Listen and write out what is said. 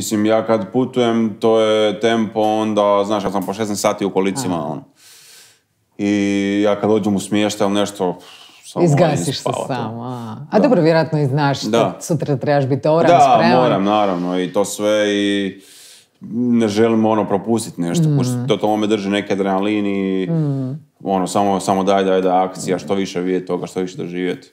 Mislim, ja kad putujem, to je tempo, onda, znaš, ja sam po 16 sati u kolicima, ono. I ja kad dođem u smještaj ili nešto, samo Izgasiš se ono. samo. A, a da. dobro, vjerojatno i znaš da sutra trebaš biti oran, da, spreman. Da, moram, naravno. I to sve i ne želim ono propustiti nešto. Mm. To, to me drži neke adrenalini. Mm. Ono, samo, samo daj, daj, daj, akcija, što više vidjeti toga, što više doživjeti.